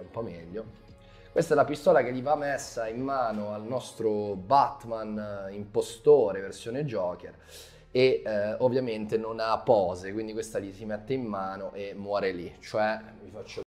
un po' meglio. Questa è la pistola che gli va messa in mano al nostro Batman eh, impostore versione Joker e eh, ovviamente non ha pose, quindi questa gli si mette in mano e muore lì. Cioè, vi faccio